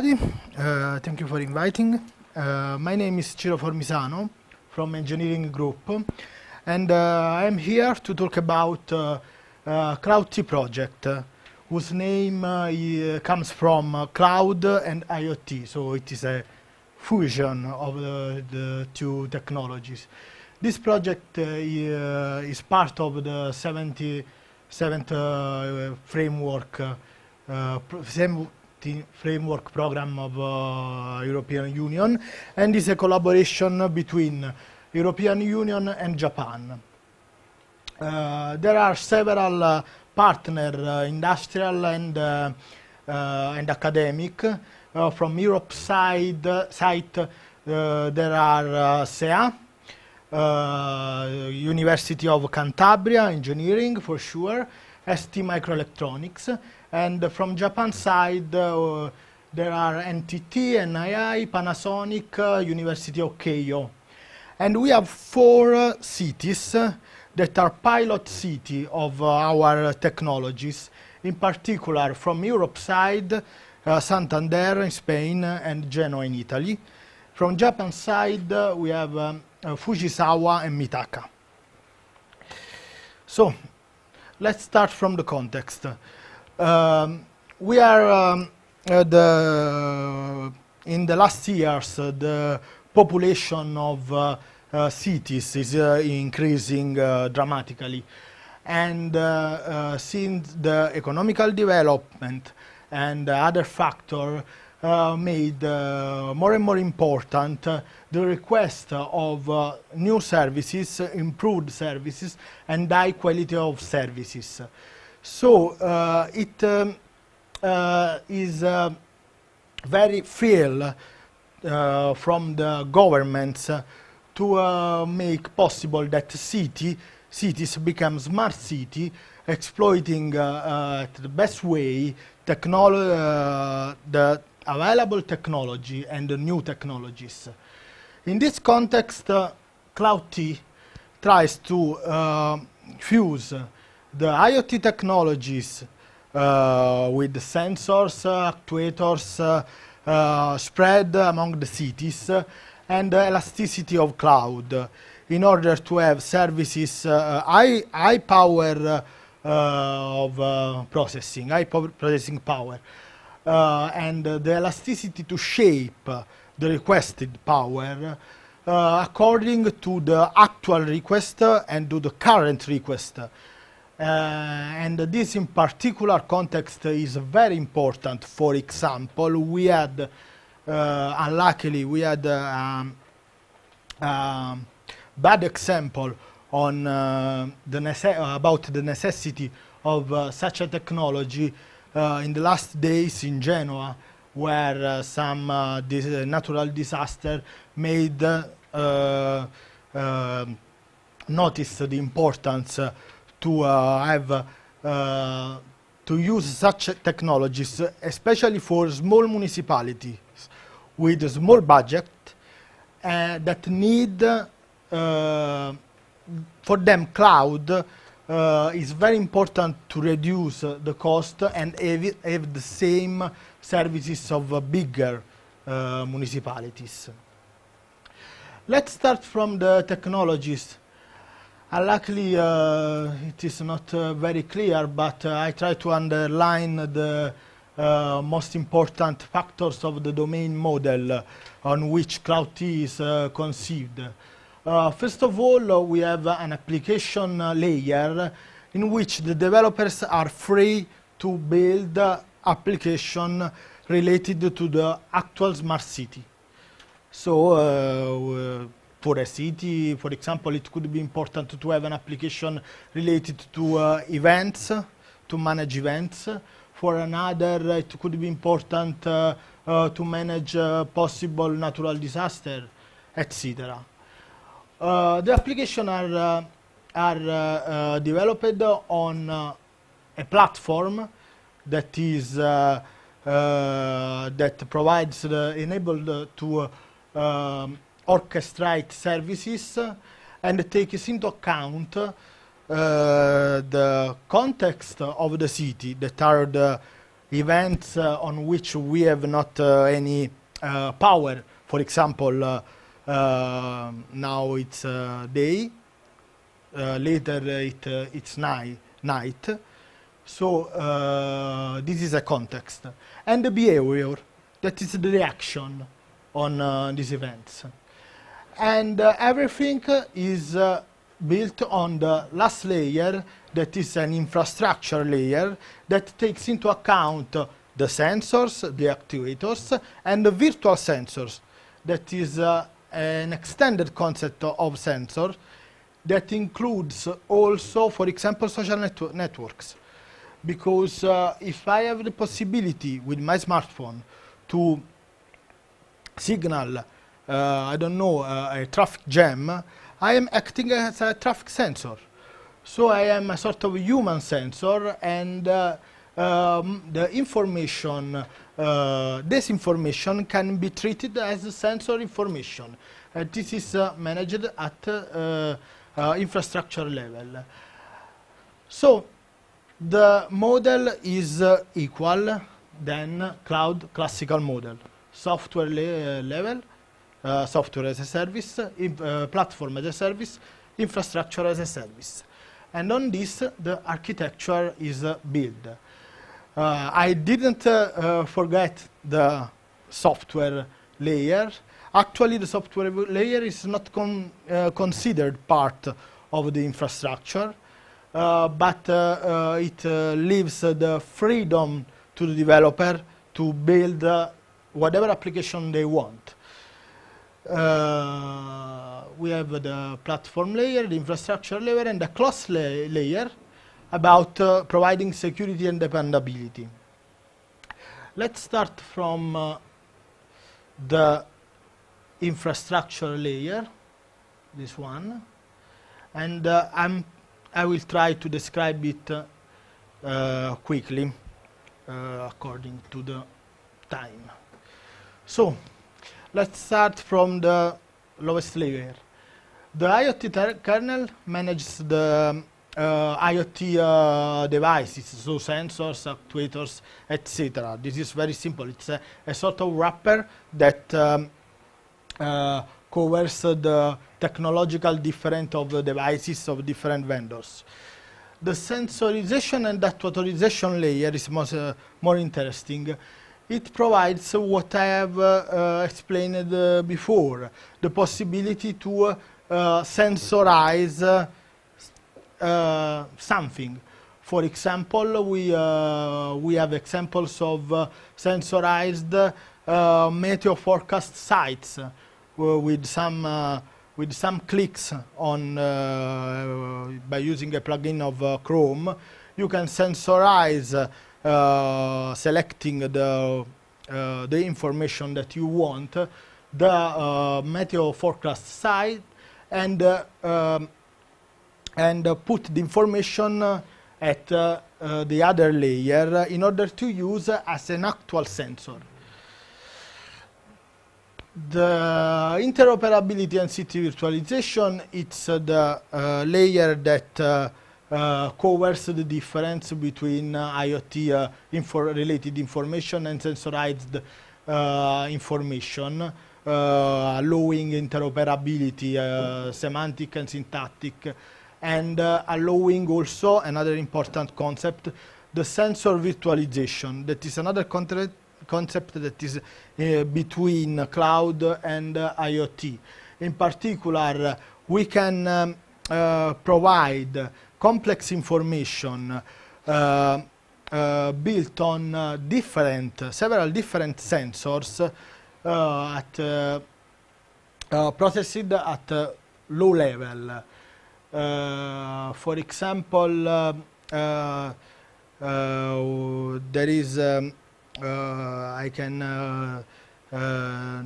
everybody. Uh, thank you for inviting. Uh, my name is Ciro Formisano from Engineering Group, and uh, I'm here to talk about uh, uh T project, uh, whose name uh, comes from cloud and IoT. So it is a fusion of the, the two technologies. This project is part of the 77th framework. Uh, framework program of uh, European Union and is a collaboration between European Union and Japan. Uh, there are several uh, partner uh, industrial and, uh, uh, and academic. from Europe side, site there are SEA, University of Cantabria Engineering for sure, ST Microelectronics, and from Japan side, uh, there are NTT, NII, Panasonic, uh, University of Keio. And we have four uh, cities that are pilot city of our technologies. In particular, from Europe side, Santander in Spain and Genoa in Italy. From Japan side, uh, we have um, uh, Fujisawa and Mitaka. So, let's start from the context. Um, we are um, uh, the in the last years uh, the population of uh, uh cities is uh, increasing uh, dramatically, and since the economical development and other factor. made more and more important the request of new services, improved services, and high quality of services. So uh, it um, uh, is uh, very fair uh, from the governments uh, to uh, make possible that city cities become smart city, exploiting the best way the available technology and the new technologies. In this context, Cloud tries to fuse the IoT technologies uh, with sensors, uh, actuators, uh, spread among the cities and the elasticity of cloud in order to have services high, high power of processing, high power processing power. Uh, and uh, the elasticity to shape the requested power according to the actual request and to the current request. Uh, and this in particular context is very important. For example, we had, uh, unluckily, we had um, um, bad example on uh, the about the necessity of uh, such a technology uh, in the last days in Genoa, where uh, some dis natural disaster made um, notice the importance to uh, have uh, uh, to use such technologies, especially for small municipalities with a small budget that need for them cloud uh, is very important to reduce uh, the cost and have, have, the same services of uh, bigger municipalities. Let's start from the technologies uh, luckily, uh, it is not uh, very clear, but uh, I try to underline the uh, most important factors of the domain model uh, on which CloudT is conceived. first of all, we have an application layer in which the developers are free to build application related to the actual smart city. So for a city, for example, it could be important to have an application related to uh, events, to manage events. For another, uh, it could be important uh, uh, to manage uh, possible natural disaster, etc. Uh, the applications are, are developed on a platform that is that provides the enabled to um, orchestrate services and takes into account uh, the context of the city that are the uh, events uh, on which we have not any power. For example, now it's day, later it, it's ni night. So uh, this is a context. And the behavior, that is the reaction on uh, these events and uh, everything is uh, built on the last layer that is an infrastructure layer that takes into account the sensors, the actuators, and the virtual sensors. That is uh, an extended concept of sensor that includes also, for example, social networks. Because uh, if I have the possibility with my smartphone to signal uh, I don't know, uh, a traffic jam, I am acting as a traffic sensor. So I am a sort of human sensor and uh, um, the information, this information can be treated as sensor information. this is managed at infrastructure level. So the model is uh, equal than cloud classical model, software le level uh, software as a service, uh, platform as a service, infrastructure as a service. And on this, the architecture is uh, built. Uh, I didn't uh, forget the software layer. Actually, the software layer is not con considered part of the infrastructure, but it leaves the freedom to the developer to build whatever application they want uh, we have the platform layer, the infrastructure layer, and the class la layer about uh, providing security and dependability. Let's start from uh, the infrastructure layer, this one, and uh, I'm, I will try to describe it uh, uh, quickly according to the time. So, Let's start from the lowest layer. The IoT kernel manages the uh, IoT uh, devices, so sensors, actuators, etc. This is very simple. It's a, a sort of wrapper that um, uh, covers the technological difference of the devices of different vendors. The sensorization and actuatorization layer is most, uh, more interesting it provides what I have uh, uh, explained uh, before, the possibility to sensorize something. For example, we, we have examples of sensorized meteor forecast sites with some with some clicks on uh, by using a plugin of uh, Chrome, you can sensorize uh, selecting the, uh, the information that you want, the uh, meteor forecast site, and, um, and put the information at the other layer in order to use as an actual sensor the interoperability and city virtualization it's uh, the uh, layer that uh, uh, covers the difference between uh, IoT uh, info related information and sensorized uh, information, allowing interoperability, semantic and syntactic, and allowing also another important concept, the sensor virtualization. That is another concept concept that is uh, between cloud and uh, IoT. In particular, uh, we can um, uh, provide complex information uh, uh, built on different, several different sensors at uh, processed at uh, low level. Uh, for example, there is, um, I can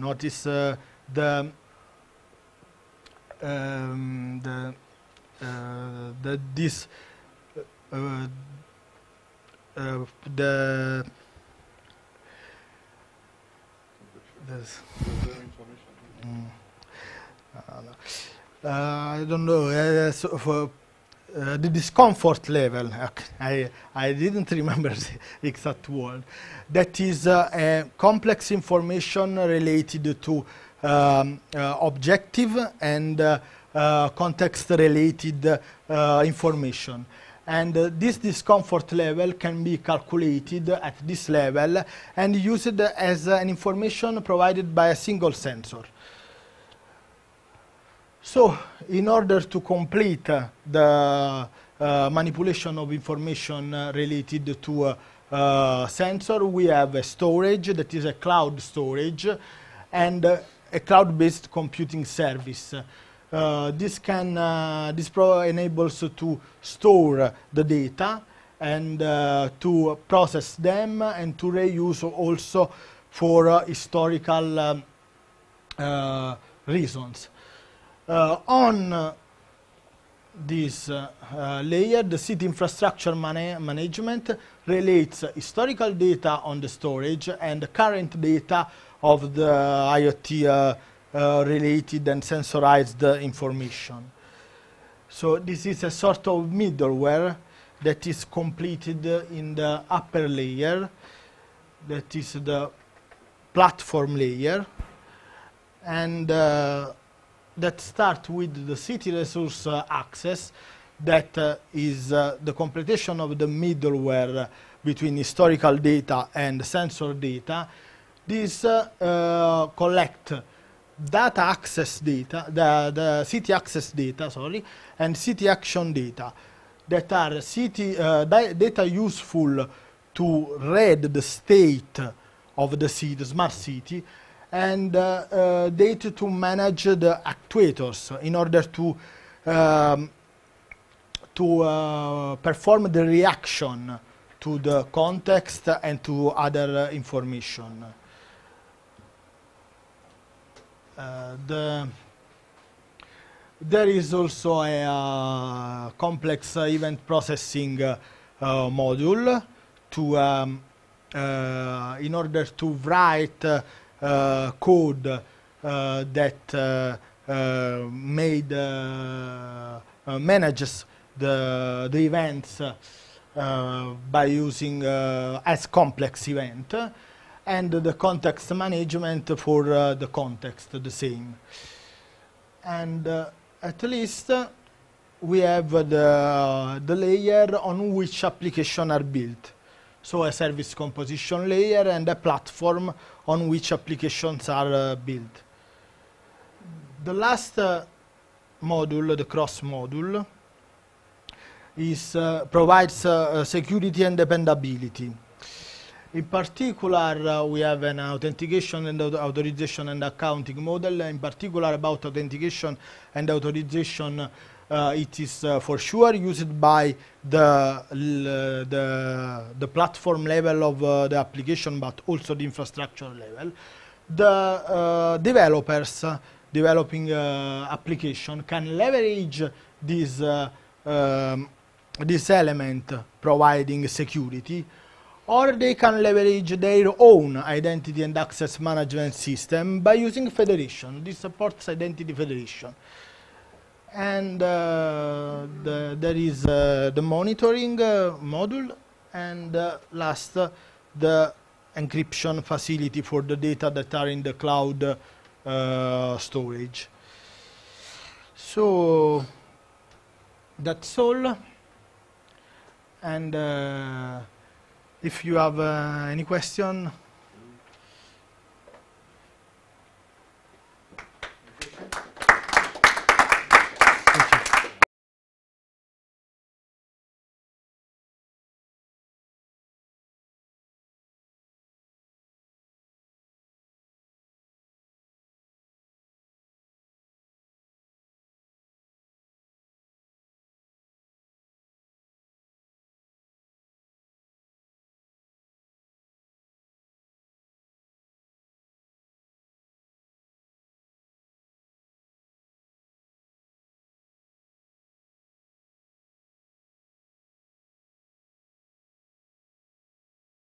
notice the, um, the uh, that this uh, uh, the this mm. I don't know so for uh, the discomfort level, I, I didn't remember the exact word, that is uh, complex information related to um, objective and uh, context-related uh, information. And uh, this discomfort level can be calculated at this level and used as an information provided by a single sensor. So, in order to complete the uh, manipulation of information uh, related to uh, sensor. We have a storage that is a cloud storage and a cloud-based computing service. Uh, this can uh, this enables to store the data and uh, to process them and to reuse also for historical um, uh, reasons. Uh, on this uh, layer, the city infrastructure management relates historical data on the storage and the current data of the IoT uh, related and sensorized information. So this is a sort of middleware that is completed in the upper layer, that is the platform layer, and uh, that starts with the city resource uh, access that uh, is uh, the completion of the middleware between historical data and sensor data. This uh, collects data access data, the, the city access data, sorry, and city action data that are city uh, data useful to read the state of the city, the smart city, and uh, uh, data to manage the actuators in order to um, to uh, perform the reaction to the context and to other uh, information. Uh, the there is also a uh, complex event processing uh, module to um, in order to write code that made manages the the events by using as complex event and the context management for uh, the context the same. And uh, at least uh, we have the, the layer on which applications are built. So a service composition layer and a platform on which applications are uh, built. The last uh, module, the cross module, is, uh, provides security and dependability. In particular, uh, we have an authentication and authorization and accounting model. In particular, about authentication and authorization, uh, it is uh, for sure used by the, the, the, platform level of uh, the application, but also the infrastructure level. The uh, developers uh, developing application can leverage this, um, this element providing security or they can leverage their own identity and access management system by using federation. This supports identity federation. And uh, the, there is uh, the monitoring uh, module, and uh, last, uh, the encryption facility for the data that are in the cloud uh, storage. So that's all. And if you have uh, any question,